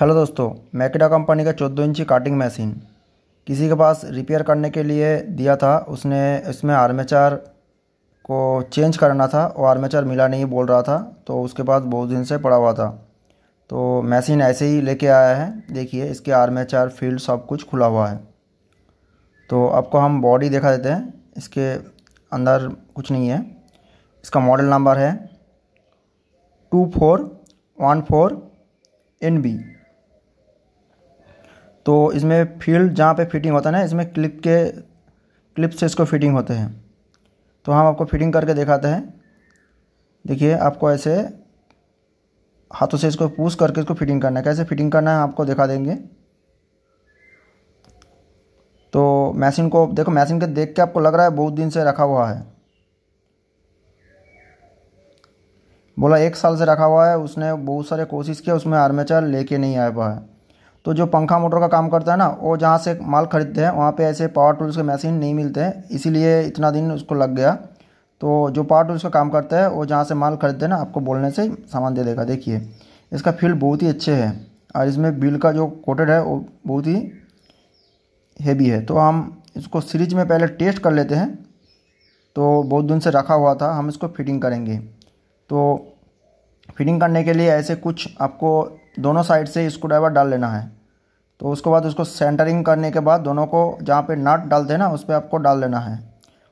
hello दोस्तों मैकेडा company का चौदह इंची काटिंग मशीन किसी के पास रिपेयर करने के लिए दिया था उसने इसमें आर्मेचर को चेंज करना था और आर्मेचर मिला नहीं बोल रहा था तो उसके पास बहुत दिन से पड़ा हुआ था तो मशीन ऐसे ही लेके आया है देखिए इसके आर्मेचर फील्ड सब कुछ खुला हुआ है तो आपको हम बॉडी दिखा देते हैं इसके अंदर कुछ नहीं है इसका मॉडल नंबर है two four one four N B तो इसमें फील्ड जहाँ पे फिटिंग होता है ना इसमें क्लिप के क्लिप से इसको फिटिंग होते हैं तो हम आपको फिटिंग करके दिखाते हैं देखिए आपको ऐसे हाथों से इसको पूछ करके इसको फिटिंग करना है कैसे फिटिंग करना है आपको दिखा देंगे तो मैसिन को देखो मैसिन के देख के आपको लग रहा है बहुत दिन से रखा हुआ है बोला एक साल से रखा हुआ है उसने बहुत सारे कोशिश किया उसमें आर्मेचर लेके नहीं आ पाया तो जो पंखा मोटर का काम करता है ना वो जहाँ से माल खरीदते हैं वहाँ पे ऐसे पावर टूल्स के मशीन नहीं मिलते हैं इसीलिए इतना दिन उसको लग गया तो जो पावर टूल्स का काम करता है वो जहाँ से माल खरीदते हैं ना आपको बोलने से सामान दे देगा देखिए इसका फील्ड बहुत ही अच्छे है और इसमें बिल का जो कोटेड है वो बहुत ही हैवी है तो हम इसको सीरीज में पहले टेस्ट कर लेते हैं तो बहुत दिन से रखा हुआ था हम इसको फिटिंग करेंगे तो फिटिंग करने के लिए ऐसे कुछ आपको दोनों साइड से स्क्रू ड्राइवर डाल लेना है तो उसके बाद उसको सेंटरिंग करने के बाद दोनों को जहाँ पे नट डालते हैं ना उस पर आपको डाल लेना है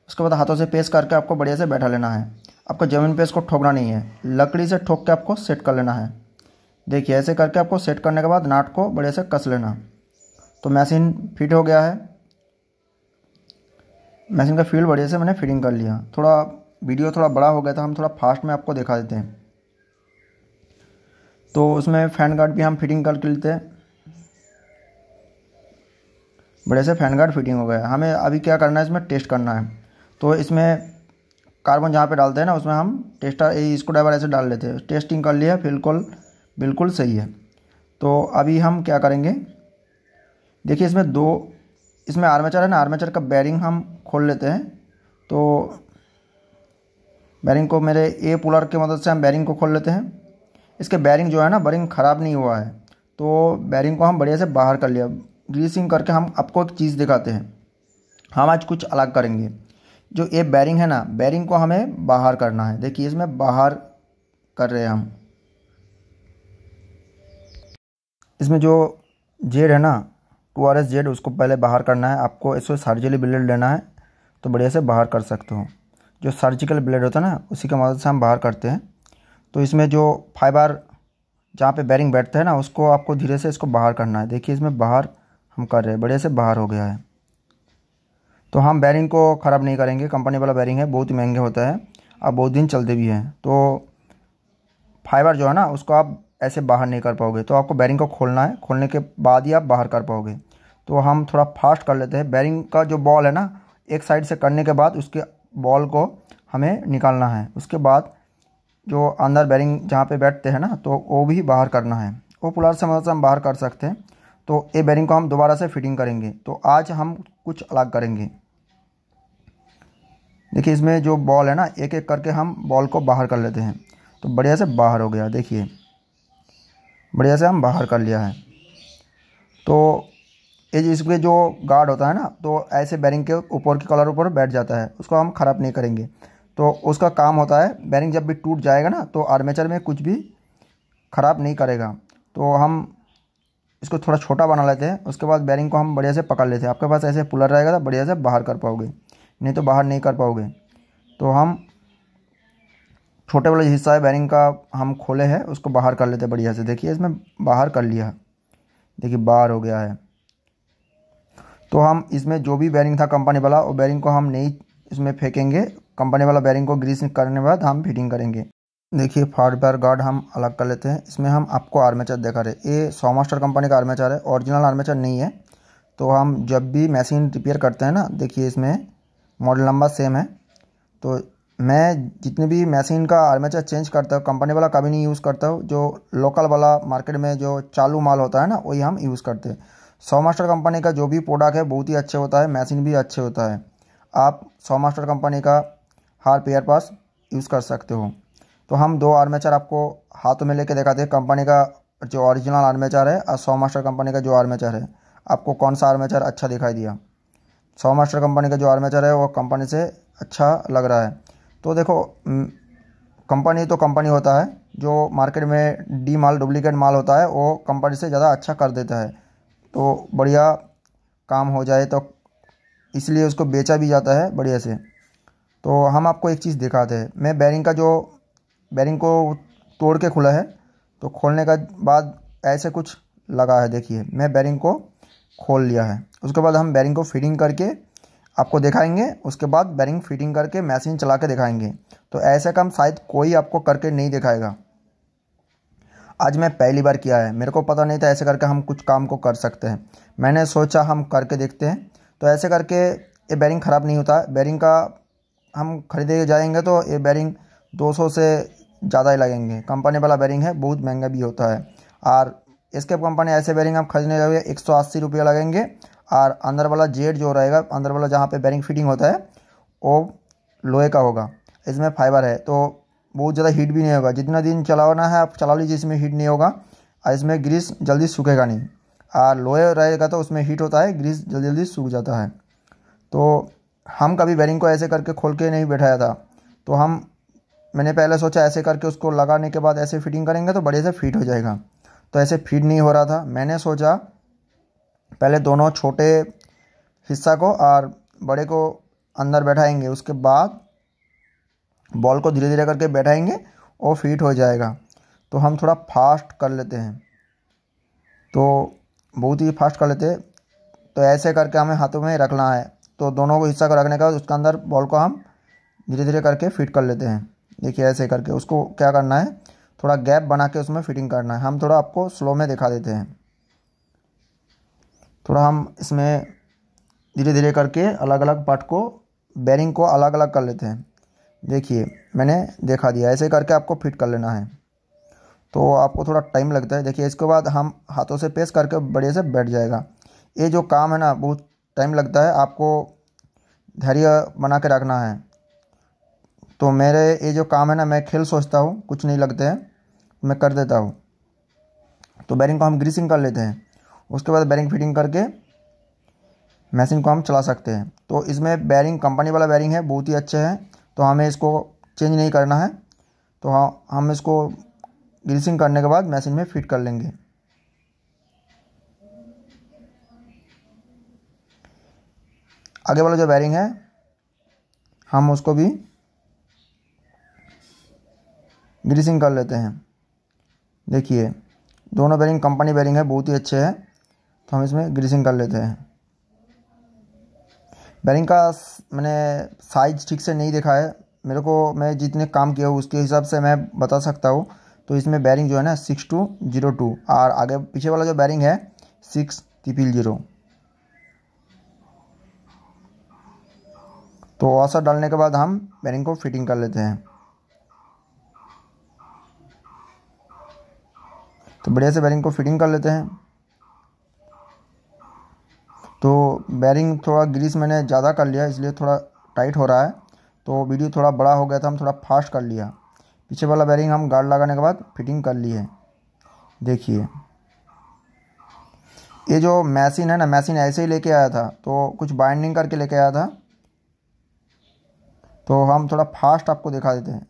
उसके बाद हाथों से पेस करके आपको बढ़िया से बैठा लेना है आपको ज़मीन पे इसको ठोकना नहीं है लकड़ी से ठोक के आपको सेट कर लेना है देखिए ऐसे करके आपको सेट करने के बाद नाट को बढ़िया से कस लेना तो मशीन फिट हो गया है मशीन का फील्ड बढ़िया से मैंने फिटिंग कर लिया थोड़ा वीडियो थोड़ा बड़ा हो गया था हम थोड़ा फास्ट में आपको दिखा देते हैं तो उसमें फैन गार्ड भी हम फिटिंग करके लेते हैं बड़े से फैन गार्ड फिटिंग हो गया हमें अभी क्या करना है इसमें टेस्ट करना है तो इसमें कार्बन जहाँ पे डालते हैं ना उसमें हम टेस्टर इसको ड्राइवर ऐसे डाल लेते हैं टेस्टिंग कर लिया बिल्कुल बिल्कुल सही है तो अभी हम क्या करेंगे देखिए इसमें दो इसमें आर्मेचर है ना आर्मेचर का बैरिंग हम खोल लेते हैं तो बैरिंग को मेरे ए पुलर की मदद से हम बैरिंग को खोल लेते हैं इसके बैरिंग जो है ना बैरिंग ख़राब नहीं हुआ है तो बैरिंग को हम बढ़िया से बाहर कर लिया ग्रीसिंग करके हम आपको एक चीज़ दिखाते हैं हम आज कुछ अलग करेंगे जो ये बैरिंग है ना बैरिंग को हमें बाहर करना है देखिए इसमें बाहर कर रहे हैं हम इसमें जो जेड है ना टू आर एस जेड उसको पहले बाहर करना है आपको इसमें सर्जिकल ब्लेड लेना है तो बढ़िया से बाहर कर सकते हो जो सर्जिकल ब्लेड होता है ना उसी के मदद से हम बाहर करते हैं तो इसमें जो फाइबर जहाँ पे बैरिंग बैठता है ना उसको आपको धीरे से इसको बाहर करना है देखिए इसमें बाहर हम कर रहे हैं बढ़िया से बाहर हो गया है तो हम बैरिंग को ख़राब नहीं करेंगे कंपनी वाला बैरिंग है बहुत ही महंगे होता है अब बहुत दिन चलते भी हैं तो फाइबर जो है ना उसको आप ऐसे बाहर नहीं कर पाओगे तो आपको बैरिंग को खोलना है खोलने के बाद ही आप बाहर कर पाओगे तो हम थोड़ा फास्ट कर लेते हैं बैरिंग का जो बॉल है ना एक साइड से करने के बाद उसके बॉल को हमें निकालना है उसके बाद जो अंदर बैरिंग जहाँ पे बैठते हैं ना तो वो भी बाहर करना है वो पुलार से मदद मतलब से हम बाहर कर सकते हैं तो ये बैरिंग को हम दोबारा से फिटिंग करेंगे तो आज हम कुछ अलग करेंगे देखिए इसमें जो बॉल है ना एक एक करके हम बॉल को बाहर कर लेते हैं तो बढ़िया से बाहर हो गया देखिए बढ़िया से हम बाहर कर लिया है तो ये इसके जो गार्ड होता है ना तो ऐसे बैरिंग के ऊपर के कलर ऊपर बैठ जाता है उसको हम ख़राब नहीं करेंगे तो उसका काम होता है बैरिंग जब भी टूट जाएगा ना तो आर्मेचर में कुछ भी ख़राब नहीं करेगा तो हम इसको थोड़ा छोटा बना लेते हैं उसके बाद बैरिंग को हम बढ़िया से पकड़ लेते हैं आपके पास ऐसे पुलर रहेगा तो बढ़िया से बाहर कर पाओगे नहीं तो बाहर नहीं कर पाओगे तो हम छोटे वाला हिस्सा है बैरिंग का हम खोले हैं उसको बाहर कर लेते हैं बढ़िया से देखिए इसमें बाहर कर लिया देखिए बाहर हो गया है तो हम इसमें जो भी बैरिंग था कंपनी वाला वो बैरिंग को हम नहीं इसमें फेंकेंगे कंपनी वाला बैरिंग को ग्रीस करने के बाद हम फिटिंग करेंगे देखिए फाट बार गार्ड हम अलग कर लेते हैं इसमें हम आपको आर्मेचर दिखा रहे ये सोमास्टर कंपनी का आर्मेचर है ओरिजिनल आर्मेचर नहीं है तो हम जब भी मशीन रिपेयर करते हैं ना देखिए इसमें मॉडल नंबर सेम है तो मैं जितने भी मशीन का आर्मेचर चेंज करता हूँ कंपनी वाला कभी नहीं यूज़ करता हूँ जो लोकल वाला मार्केट में जो चालू माल होता है ना वही हम यूज़ करते हैं सोमास्टर कंपनी का जो भी प्रोडक्ट है बहुत ही अच्छे होता है मशीन भी अच्छे होता है आप सोमास्टर कंपनी का हार पेयर पास यूज़ कर सकते हो तो हम दो आर्मेचर आपको हाथों में लेके दिखाते हैं कंपनी का जो ओरिजिनल आर्मेचर है और सौ मास्टर कंपनी का जो आर्मेचर है आपको कौन सा आर्मेचर अच्छा दिखाई दिया सौ मास्टर कंपनी का जो आर्मेचर है वो कंपनी से अच्छा लग रहा है तो देखो कंपनी तो कंपनी होता है जो मार्केट में डी माल डुप्लीकेट माल होता है वो कंपनी से ज़्यादा अच्छा कर देता है तो बढ़िया काम हो जाए तो इसलिए उसको बेचा भी जाता है बढ़िया से तो हम आपको एक चीज़ दिखाते हैं मैं बैरिंग का जो बैरिंग को तोड़ के खुला है तो खोलने का बाद ऐसे कुछ लगा है देखिए मैं बैरिंग को खोल लिया है उसके बाद हम बैरिंग को फिटिंग करके आपको दिखाएंगे उसके बाद बैरिंग फिटिंग करके मशीन चला के दिखाएंगे तो ऐसा काम शायद कोई आपको करके नहीं दिखाएगा आज मैं पहली बार किया है मेरे को पता नहीं था ऐसे करके हम कुछ काम को कर सकते हैं मैंने सोचा हम करके देखते हैं तो ऐसे करके ये बैरिंग ख़राब नहीं होता बैरिंग का हम खरीदे जाएंगे तो ये बैरिंग 200 से ज़्यादा ही लगेंगे कंपनी वाला बैरिंग है बहुत महंगा भी होता है और इसके कंपनी ऐसे बैरिंग आप खरीदने जाओगे एक सौ अस्सी रुपये लगेंगे और अंदर वाला जेड जो रहेगा अंदर वाला जहाँ पर बैरिंग फिटिंग होता है वो लोहे का होगा इसमें फाइबर है तो बहुत ज़्यादा हीट भी नहीं होगा जितना दिन चलाना है आप चला लीजिए इसमें हीट नहीं होगा और इसमें ग्रीस जल्दी सूखेगा नहीं और लोहे रहेगा तो उसमें हीट होता है ग्रीस जल्दी जल्दी सूख जाता है तो हम कभी वेरिंग को ऐसे करके खोल के नहीं बैठाया था तो हम मैंने पहले सोचा ऐसे करके उसको लगाने के बाद ऐसे फिटिंग करेंगे तो बढ़िया से फिट हो जाएगा तो ऐसे फिट नहीं हो रहा था मैंने सोचा पहले दोनों छोटे हिस्सा को और बड़े को अंदर बैठाएंगे उसके बाद बॉल को धीरे धीरे करके बैठाएंगे और फिट हो जाएगा तो हम थोड़ा फास्ट कर लेते हैं तो बहुत ही फास्ट कर लेते हैं तो ऐसे करके हमें हाथों में रखना है तो दोनों को हिस्सा को रखने का उसके अंदर बॉल को हम धीरे धीरे करके फिट कर लेते हैं देखिए ऐसे करके उसको क्या करना है थोड़ा गैप बना के उसमें फिटिंग करना है हम थोड़ा आपको स्लो में दिखा देते हैं थोड़ा हम इसमें धीरे धीरे करके अलग अलग पार्ट को बैरिंग को अलग अलग कर लेते हैं देखिए मैंने देखा दिया ऐसे करके आपको फिट कर लेना है तो आपको थोड़ा टाइम लगता है देखिए इसके बाद हम हाथों से पेस करके बढ़िया से बैठ जाएगा ये जो काम है ना बहुत टाइम लगता है आपको धैर्य बना के रखना है तो मेरे ये जो काम है ना मैं खेल सोचता हूँ कुछ नहीं लगते हैं मैं कर देता हूँ तो बैरिंग को हम ग्रीसिंग कर लेते हैं उसके बाद बैरिंग फिटिंग करके मशीन को हम चला सकते हैं तो इसमें बैरिंग कंपनी वाला बैरिंग है बहुत ही अच्छे हैं तो हमें इसको चेंज नहीं करना है तो हाँ, हम इसको ग्रीसिंग करने के बाद मशीन में फिट कर लेंगे आगे वाला जो बैरिंग है हम उसको भी ग्रीसिंग कर लेते हैं देखिए दोनों बैरिंग कंपनी बैरिंग है बहुत ही अच्छे हैं तो हम इसमें ग्रीसिंग कर लेते हैं बैरिंग का मैंने साइज ठीक से नहीं देखा है मेरे को मैं जितने काम किया हूँ उसके हिसाब से मैं बता सकता हूँ तो इसमें बैरिंग जो है ना सिक्स टू जीरो टू और आगे पीछे वाला जो बैरिंग है सिक्स ट्रिपिल जीरो तो औसत डालने के बाद हम बैरिंग को फिटिंग कर लेते हैं तो बढ़िया से बैरिंग को फिटिंग कर लेते हैं तो बैरिंग थोड़ा ग्रीस मैंने ज़्यादा कर लिया इसलिए थोड़ा टाइट हो रहा है तो वीडियो थोड़ा बड़ा हो गया था हम थोड़ा फास्ट कर लिया पीछे वाला बैरिंग हम गार्ड लगाने के बाद फिटिंग कर ली है देखिए ये जो मैसिन है ना मैसिन ऐसे ही लेके आया था तो कुछ बाइंडिंग करके लेके आया था तो हम थोड़ा फास्ट आपको दिखा देते हैं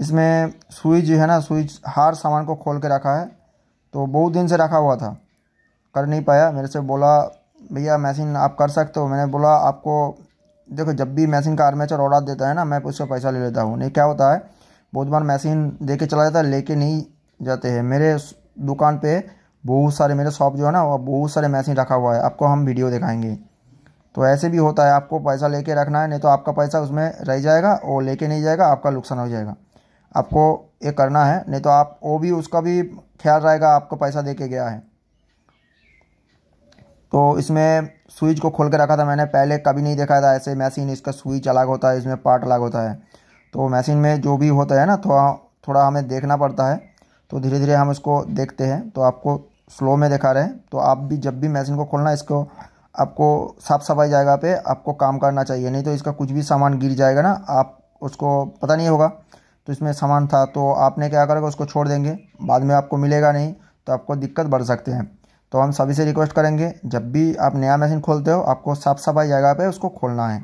इसमें स्विच जो है ना स्विच हर सामान को खोल के रखा है तो बहुत दिन से रखा हुआ था कर नहीं पाया मेरे से बोला भैया मशीन आप कर सकते हो मैंने बोला आपको देखो जब भी मशीन का आर्मेचर ऑर्डर देता है ना मैं उससे पैसा ले लेता हूँ नहीं क्या होता है बहुत बार मशीन दे के चला जाता है लेके नहीं जाते हैं मेरे दुकान पे बहुत सारे मेरे शॉप जो है ना वह बहुत सारे मशीन रखा हुआ है आपको हम वीडियो दिखाएंगे तो ऐसे भी होता है आपको पैसा लेके रखना है नहीं तो आपका पैसा उसमें रह जाएगा और लेके नहीं जाएगा आपका नुकसान हो जाएगा आपको ये करना है नहीं तो आप वो भी उसका भी ख्याल रहेगा आपको पैसा दे के गया है तो इसमें स्विच को खोल के रखा था मैंने पहले कभी नहीं देखा था ऐसे मशीन इसका स्विच अलग होता है इसमें पार्ट अलग होता है तो मशीन में जो भी होता है ना थोड़ा तो थोड़ा हमें देखना पड़ता है तो धीरे धीरे हम इसको देखते हैं तो आपको स्लो में दिखा रहे हैं तो आप भी जब भी मशीन को खोलना इसको आपको साफ सफाई जगह पे आपको काम करना चाहिए नहीं तो इसका कुछ भी सामान गिर जाएगा ना आप उसको पता नहीं होगा तो इसमें सामान था तो आपने क्या करेगा उसको छोड़ देंगे बाद में आपको मिलेगा नहीं तो आपको दिक्कत बढ़ सकते हैं तो हम सभी से रिक्वेस्ट करेंगे जब भी आप नया मशीन खोलते हो आपको साफ सफाई जगह पर उसको खोलना है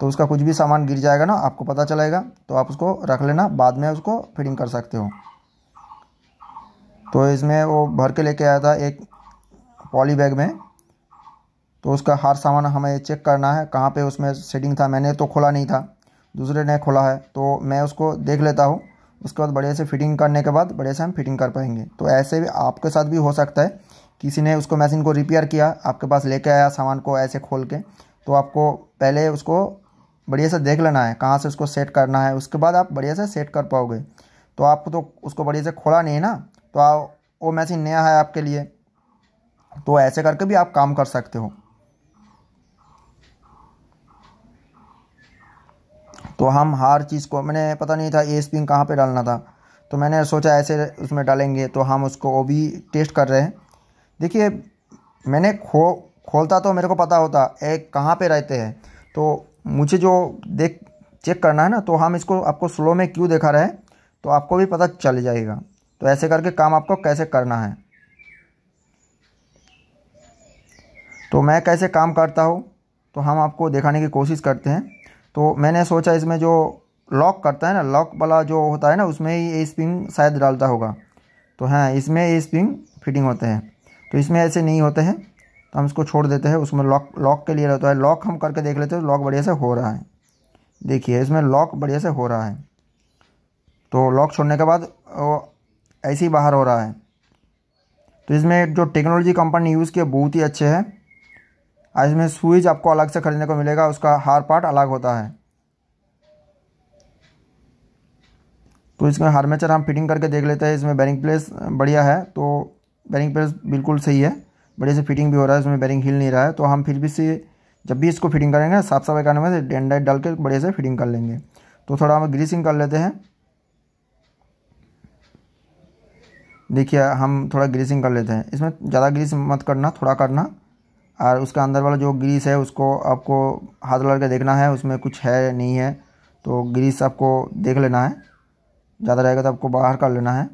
तो उसका कुछ भी सामान गिर जाएगा ना आपको पता चलेगा तो आप उसको रख लेना बाद में उसको फिटिंग कर सकते हो तो इसमें वो भर के लेके आया था एक पॉली बैग में तो उसका हर सामान हमें चेक करना है कहाँ पे उसमें सेटिंग था मैंने तो खोला नहीं था दूसरे ने खोला है तो मैं उसको देख लेता हूँ उसके बाद बढ़िया से फिटिंग करने के बाद बढ़िया से हम फिटिंग कर पाएंगे तो ऐसे भी आपके साथ भी हो सकता है किसी ने उसको मशीन को रिपेयर किया आपके पास लेके आया सामान को ऐसे खोल के तो आपको पहले उसको बढ़िया से देख लेना है कहाँ से उसको सेट करना है उसके बाद आप बढ़िया से सेट कर पाओगे तो आपको तो उसको बढ़िया से खोला नहीं है ना तो वो मशीन नया है आपके लिए तो ऐसे करके भी आप काम कर सकते हो तो हम हर चीज़ को मैंने पता नहीं था ए स्पिन कहाँ पर डालना था तो मैंने सोचा ऐसे उसमें डालेंगे तो हम उसको वो भी टेस्ट कर रहे हैं देखिए मैंने खो खोलता तो मेरे को पता होता ए कहाँ पे रहते हैं तो मुझे जो देख चेक करना है ना तो हम इसको आपको स्लो में क्यों देखा रहे तो आपको भी पता चल जाएगा तो ऐसे करके काम आपको कैसे करना है तो मैं कैसे काम करता हूँ तो हम आपको दिखाने की कोशिश करते हैं तो मैंने सोचा इसमें जो लॉक करता है ना लॉक वाला जो होता है ना उसमें ही ए स्प्रिंग शायद डालता होगा तो हाँ इसमें ए स्प्रिंग फिटिंग होते हैं तो इसमें ऐसे नहीं होते हैं तो हम इसको छोड़ देते हैं उसमें लॉक लॉक के लिए रहता है लॉक हम करके देख लेते हैं लॉक बढ़िया से हो रहा है देखिए इसमें लॉक बढ़िया से हो रहा है तो लॉक छोड़ने के बाद ऐसे ही बाहर हो रहा है तो इसमें जो टेक्नोलॉजी कंपनी यूज़ किए बहुत ही अच्छे हैं इसमें स्विच आपको अलग से खरीदने को मिलेगा उसका हार पार्ट अलग होता है तो इसमें हार्मेचर हम फिटिंग करके देख लेते हैं इसमें बैरिंग प्लेस बढ़िया है तो बैरिंग प्लेस बिल्कुल सही है बढ़िया से फिटिंग भी हो रहा है इसमें बैरिंग हिल नहीं रहा है तो हम फिर भी से जब भी इसको फिटिंग करेंगे साफ सफाई करने में डेंडाइट डाल के बढ़िया से फिटिंग कर लेंगे तो थोड़ा हम ग्रीसिंग कर लेते हैं देखिए हम थोड़ा ग्रीसिंग कर लेते हैं इसमें ज़्यादा ग्रीस मत करना थोड़ा करना और उसका अंदर वाला जो ग्रीस है उसको आपको हाथ लगा के देखना है उसमें कुछ है नहीं है तो ग्रीस आपको देख लेना है ज़्यादा रहेगा तो आपको बाहर कर लेना है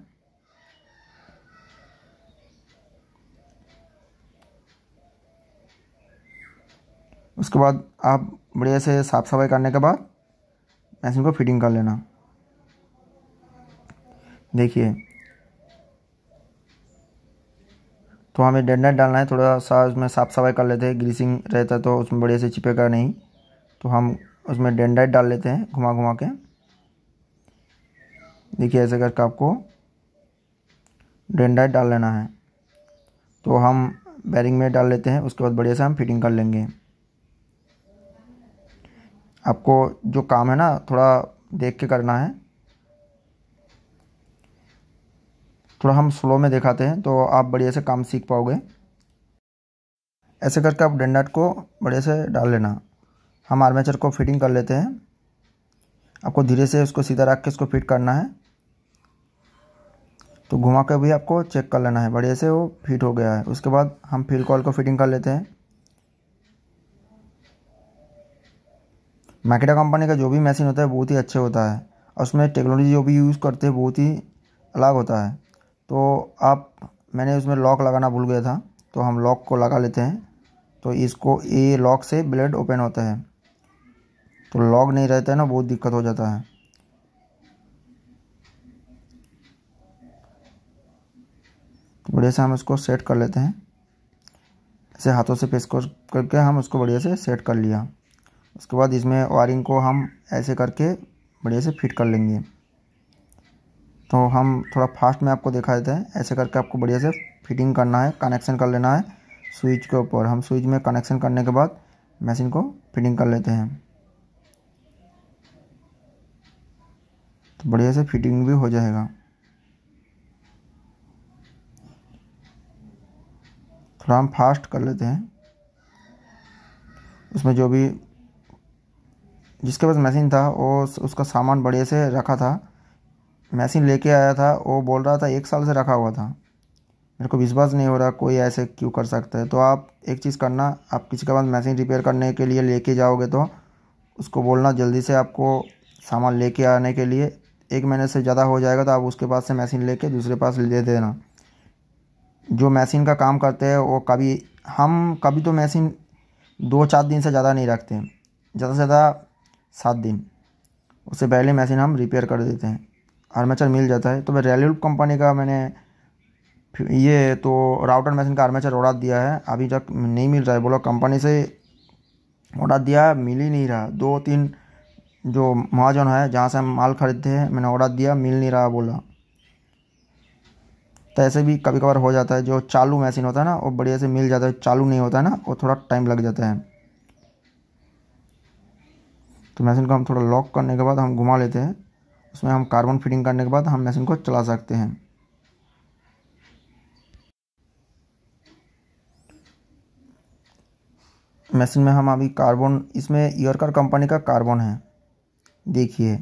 उसके बाद आप बढ़िया से साफ सफाई करने के बाद मशीन को फिटिंग कर लेना देखिए तो हमें डेड डालना है थोड़ा सा उसमें साफ सफाई कर लेते हैं ग्रीसिंग रहता है तो उसमें बढ़िया से चिपेगा नहीं तो हम उसमें डेंडाइट डाल लेते हैं घुमा घुमा के देखिए ऐसे करके आपको डेंडाइट डाल लेना है तो हम बैरिंग में डाल लेते हैं उसके बाद बढ़िया से हम फिटिंग कर लेंगे आपको जो काम है ना थोड़ा देख के करना है थोड़ा हम स्लो में दिखाते हैं तो आप बढ़िया से काम सीख पाओगे ऐसे करके आप डंडाट को बढ़िया से डाल लेना हम आर्मेचर को फिटिंग कर लेते हैं आपको धीरे से उसको सीधा रख के उसको फिट करना है तो घुमा कर भी आपको चेक कर लेना है बढ़िया से वो फिट हो गया है उसके बाद हम फील कॉल को फिटिंग कर लेते हैं मैकेटा कंपनी का जो भी मशीन होता है बहुत ही अच्छे होता है और उसमें टेक्नोलॉजी जो भी यूज़ करते हैं बहुत ही अलग होता है तो आप मैंने उसमें लॉक लगाना भूल गया था तो हम लॉक को लगा लेते हैं तो इसको ये लॉक से ब्लेड ओपन होता है तो लॉक नहीं रहता है ना बहुत दिक्कत हो जाता है तो बढ़िया से हम इसको सेट कर लेते हैं ऐसे हाथों से पेस करके हम उसको बढ़िया से सेट कर लिया उसके बाद इसमें वायरिंग को हम ऐसे करके बढ़िया से फिट कर लेंगे तो हम थोड़ा फास्ट में आपको दिखा देते हैं ऐसे करके आपको बढ़िया से फिटिंग करना है कनेक्शन कर लेना है स्विच के ऊपर हम स्विच में कनेक्शन करने के बाद मशीन को फिटिंग कर लेते हैं तो बढ़िया से फिटिंग भी हो जाएगा थोड़ा हम फास्ट कर लेते हैं उसमें जो भी जिसके पास मशीन था वो उसका सामान बढ़िया से रखा था मशीन लेके आया था वो बोल रहा था एक साल से रखा हुआ था मेरे को विश्वास नहीं हो रहा कोई ऐसे क्यों कर सकता है तो आप एक चीज़ करना आप किसी के पास मशीन रिपेयर करने के लिए लेके जाओगे तो उसको बोलना जल्दी से आपको सामान लेके आने के लिए एक महीने से ज़्यादा हो जाएगा तो आप उसके पास से मशीन लेके दूसरे पास ले देना जो मशीन का काम करते हैं वो कभी हम कभी तो मशीन दो चार दिन से ज़्यादा नहीं रखते ज़्यादा से ज़्यादा सात दिन उससे पहले मशीन हम रिपेयर कर देते हैं आर्मेचर मिल जाता है तो मैं रेलूट कंपनी का मैंने ये तो राउटर मशीन का आर्मेचर ऑर्डर दिया है अभी तक नहीं मिल रहा है बोलो कंपनी से ऑर्डर दिया मिल ही नहीं रहा दो तीन जो महाजन है जहाँ से हम माल खरीदते हैं मैंने ऑर्डर दिया मिल नहीं रहा बोला तो ऐसे भी कभी कभार हो जाता है जो चालू मशीन होता है ना वो बढ़िया से मिल जाता है चालू नहीं होता है ना वो थोड़ा टाइम लग जाता है तो मशीन को हम थोड़ा लॉक करने के बाद हम घुमा लेते हैं उसमें हम कार्बन फिटिंग करने के बाद हम मशीन को चला सकते हैं मशीन में हम अभी कार्बन इसमें ईयरकर कंपनी का कार्बन है देखिए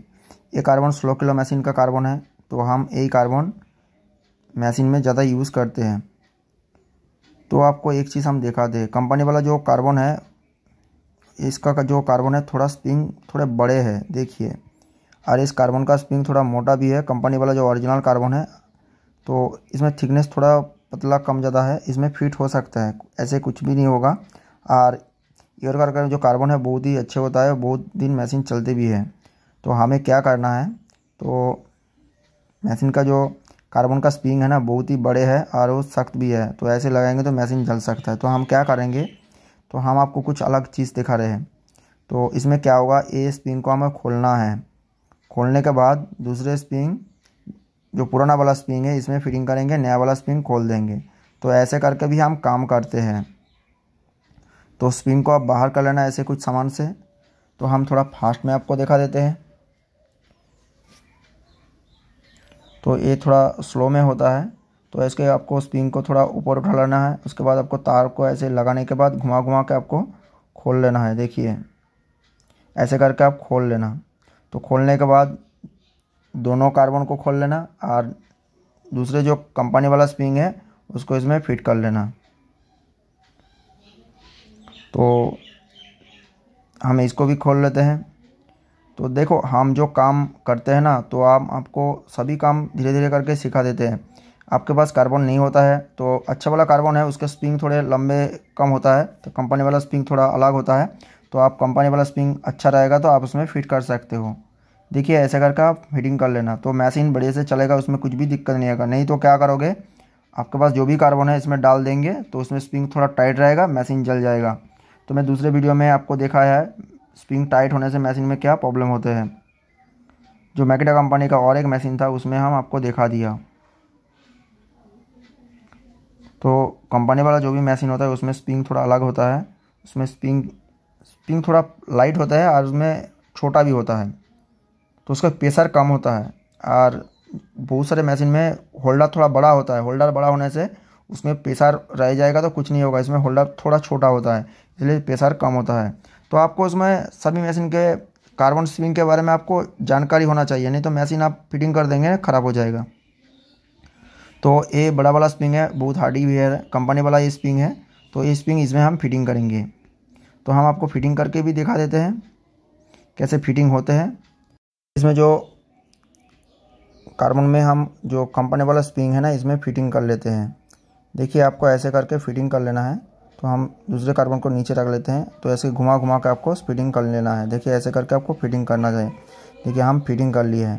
ये कार्बन स्लो किलो मशीन का कार्बन है तो हम यही कार्बन मशीन में ज़्यादा यूज़ करते हैं तो आपको एक चीज़ हम देखा हैं कंपनी वाला जो कार्बन है इसका जो कार्बन है थोड़ा स्प्रिंग थोड़े बड़े है देखिए और इस कार्बन का स्प्रिंग थोड़ा मोटा भी है कंपनी वाला जो ओरिजिनल कार्बन है तो इसमें थिकनेस थोड़ा पतला कम ज़्यादा है इसमें फिट हो सकता है ऐसे कुछ भी नहीं होगा और ईयर कार का जो कार्बन है बहुत ही अच्छे होता है बहुत दिन मशीन चलते भी है तो हमें क्या करना है तो मशीन का जो कार्बन का स्प्रिंग है ना बहुत ही बड़े है और वो सख्त भी है तो ऐसे लगाएंगे तो मशीन जल सकता है तो हम क्या करेंगे तो हम आपको कुछ अलग चीज़ दिखा रहे हैं तो इसमें क्या होगा ए स्प्रिंग को हमें खोलना है खोलने के बाद दूसरे स्प्रिंग जो पुराना वाला स्प्रिंग है इसमें फिटिंग करेंगे नया वाला स्प्रिंग खोल देंगे तो ऐसे करके भी हम काम करते हैं तो स्प्रिंग को आप बाहर कर लेना ऐसे कुछ सामान से तो हम थोड़ा फास्ट में आपको दिखा देते हैं तो ये थोड़ा स्लो में होता है तो इसके आपको स्प्रिंग को थोड़ा ऊपर उठा लेना है उसके बाद आपको तार को ऐसे लगाने के बाद घुमा घुमा के आपको खोल लेना है देखिए ऐसे करके आप खोल लेना तो खोलने के बाद दोनों कार्बन को खोल लेना और दूसरे जो कंपनी वाला स्प्रिंग है उसको इसमें फिट कर लेना तो हम इसको भी खोल लेते हैं तो देखो हम जो काम करते हैं ना तो आप आपको सभी काम धीरे धीरे करके सिखा देते हैं आपके पास कार्बन नहीं होता है तो अच्छा वाला कार्बन है उसका स्प्रिंग थोड़े लंबे कम होता है तो कंपनी वाला स्प्रिंग थोड़ा अलग होता है तो आप कंपनी वाला स्प्रिंग अच्छा रहेगा तो आप उसमें फिट कर सकते हो देखिए ऐसे करके आप फिटिंग कर लेना तो मशीन बढ़िया से चलेगा उसमें कुछ भी दिक्कत नहीं आएगा नहीं तो क्या करोगे आपके पास जो भी कार्बन है इसमें डाल देंगे तो उसमें स्प्रिंग थोड़ा टाइट रहेगा मशीन जल जाएगा तो मैं दूसरे वीडियो में आपको देखा है स्प्रिंग टाइट होने से मशीन में क्या प्रॉब्लम होते हैं जो मैकेटा कंपनी का और एक मशीन था उसमें हम आपको देखा दिया तो कंपनी वाला जो भी मशीन होता है उसमें स्प्रिंग थोड़ा अलग होता है उसमें स्प्रिंग स्प्रिंग थोड़ा लाइट होता है और उसमें छोटा भी होता है तो उसका प्रेशर कम होता है और बहुत सारे मशीन में होल्डर थोड़ा बड़ा होता है होल्डर बड़ा होने से उसमें प्रेशर रह जाएगा तो कुछ नहीं होगा इसमें होल्डर थोड़ा छोटा होता है इसलिए प्रेशर कम होता है तो आपको उसमें सभी मशीन के कार्बन स्विंग के बारे में आपको जानकारी होना चाहिए नहीं तो मशीन आप फिटिंग कर देंगे ख़राब हो जाएगा तो ये बड़ा वाला स्प्रिंग है बहुत हार्डी भी है कंपनी वाला ये स्प्रिंग है तो ये स्प्रिंग इसमें हम फिटिंग करेंगे तो हम आपको फिटिंग करके भी दिखा देते हैं कैसे फिटिंग होते हैं इसमें जो कार्बन में हम जो कंपनी वाला स्प्रिंग है ना इसमें फिटिंग कर लेते हैं देखिए आपको ऐसे करके फिटिंग कर लेना है तो हम दूसरे कार्बन को नीचे रख लेते हैं तो ऐसे घुमा घुमा के आपको फिटिंग कर लेना है देखिए ऐसे करके आपको फिटिंग करना चाहिए देखिए हम फिटिंग कर लिए हैं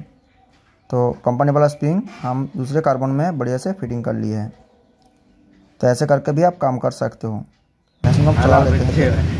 तो कंपनी वाला स्प्रिंग हम दूसरे कार्बन में बढ़िया से फिटिंग कर लिए है तो ऐसे करके भी आप काम कर सकते हो मैक्सिमम चला लेते हैं